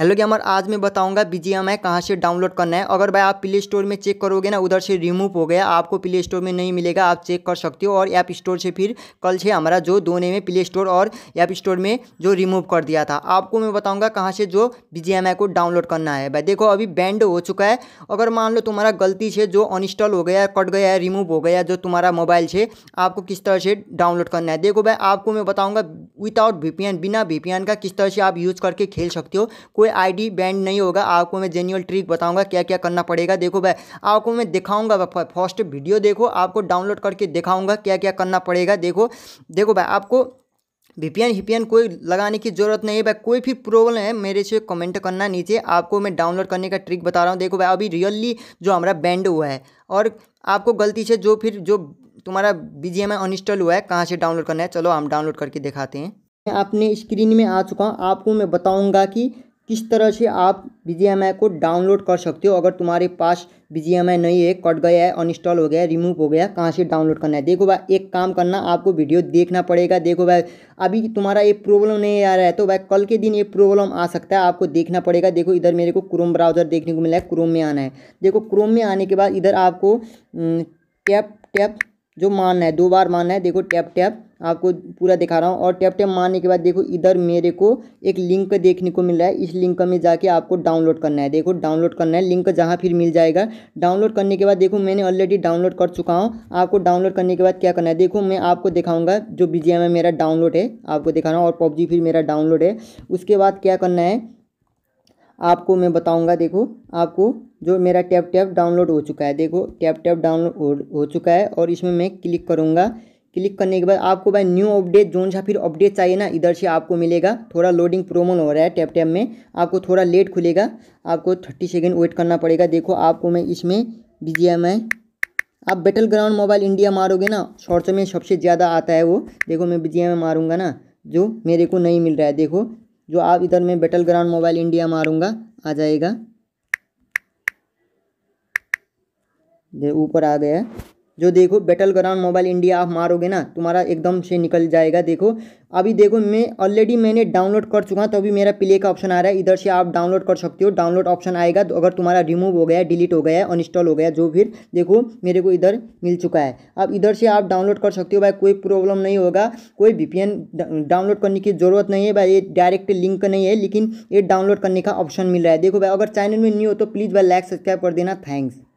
hello gamer आज मैं बताऊंगा आई कहाँ से डाउनलोड करना है अगर भाई आप प्ले स्टोर में चेक करोगे ना उधर से रिमूव हो गया आपको प्ले स्टोर में नहीं मिलेगा आप चेक कर सकते हो और ऐप स्टोर से फिर कल से हमारा जो दोनों में प्ले स्टोर और ऐप स्टोर में जो रिमूव कर दिया था आपको मैं बताऊँगा कहाँ से जो बी को डाउनलोड करना है भाई देखो अभी बैंड हो चुका है अगर मान लो तुम्हारा गलती से जो अनइंस्टॉल हो गया कट गया है रिमूव हो गया जो तुम्हारा मोबाइल से आपको किस तरह से डाउनलोड करना है देखो भाई आपको मैं बताऊँगा विदाउट वी बिना वी का किस तरह से आप यूज़ करके खेल सकते हो कोई कोई आईडी बैंड नहीं होगा आपको मैं जेन्यूअल ट्रिक बताऊंगा क्या क्या करना पड़ेगा देखो भाई आपको मैं दिखाऊंगा फर्स्ट वीडियो देखो आपको डाउनलोड करके दिखाऊंगा क्या क्या करना पड़ेगा देखो देखो भाई आपको वीपीएन हिपीएन कोई लगाने की जरूरत नहीं है भाई कोई भी प्रॉब्लम है मेरे से कमेंट करना नीचे आपको मैं डाउनलोड करने का ट्रिक बता रहा हूँ देखो भाई अभी रियली जो हमारा बैंड हुआ है और आपको गलती से जो फिर जो तुम्हारा बी जी अनइंस्टॉल हुआ है कहाँ से डाउनलोड करना है चलो हम डाउनलोड करके दिखाते हैं मैं अपने स्क्रीन में आ चुका हूँ आपको मैं बताऊँगा कि किस तरह से आप बी को डाउनलोड कर सकते हो अगर तुम्हारे पास बी नहीं है कट गया है अनइंस्टॉल हो गया है रिमूव हो गया कहाँ से डाउनलोड करना है देखो भाई एक काम करना आपको वीडियो देखना पड़ेगा देखो भाई अभी तुम्हारा ये प्रॉब्लम नहीं आ रहा है तो भाई कल के दिन ये प्रॉब्लम आ सकता है आपको देखना पड़ेगा देखो इधर मेरे को क्रोम ब्राउज़र देखने को मिला है क्रोम में आना है देखो क्रोम में आने के बाद इधर आपको टैप हम्म, टैप जो मानना है दो बार मानना है देखो टैप टैप आपको पूरा दिखा रहा हूँ और टैप टैप मारने के बाद देखो इधर मेरे को एक लिंक देखने को मिल रहा है इस लिंक में जाके आपको डाउनलोड करना है देखो डाउनलोड करना है लिंक जहाँ फिर मिल जाएगा डाउनलोड करने के बाद देखो मैंने ऑलरेडी डाउनलोड कर चुका हूँ आपको डाउनलोड करने के बाद क्या करना है देखो मैं आपको दिखाऊंगा जो बी मेरा डाउनलोड है आपको दिखा रहा हूँ और पबजी फिर मेरा डाउनलोड है उसके बाद क्या करना है आपको मैं बताऊंगा देखो आपको जो मेरा टैप टैप डाउनलोड हो चुका है देखो टैप टैप डाउनलोड हो चुका है और इसमें मैं क्लिक करूँगा क्लिक करने के बाद आपको भाई न्यू अपडेट जोन सा फिर अपडेट चाहिए ना इधर से आपको मिलेगा थोड़ा लोडिंग प्रोमोन हो रहा है टैप टैप में आपको थोड़ा लेट खुलेगा आपको थर्टी सेकेंड वेट करना पड़ेगा देखो आपको मैं इसमें जी एम आई आप बैटल ग्राउंड मोबाइल इंडिया मारोगे ना शॉर्ट्स में सबसे ज़्यादा आता है वो देखो मैं एम आई मारूंगा ना जो मेरे को नहीं मिल रहा है देखो जो आप इधर में बेटल ग्राउंड मोबाइल इंडिया मारूंगा आ जाएगा ये ऊपर आ गया जो देखो बैटल ग्राउंड मोबाइल इंडिया आप मारोगे ना तुम्हारा एकदम से निकल जाएगा देखो अभी देखो मैं ऑलरेडी मैंने डाउनलोड कर चुका हूँ तो अभी मेरा प्ले का ऑप्शन आ रहा है इधर से आप डाउनलोड कर सकते हो डाउनलोड ऑप्शन आएगा तो अगर तुम्हारा रिमूव हो गया डिलीट हो गया अनइंस्टॉल हो गया जो फिर देखो मेरे को इधर मिल चुका है अब इधर से आप डाउनलोड कर सकते हो भाई कोई प्रॉब्लम नहीं होगा कोई वी डाउनलोड करने की ज़रूरत नहीं है भाई ये डायरेक्ट लिंक नहीं है लेकिन ये डाउनलोड करने का ऑप्शन मिल रहा है देखो भाई अगर चैनल में न्यू हो तो प्लीज़ भाई लाइक सब्सक्राइब कर देना थैंक्स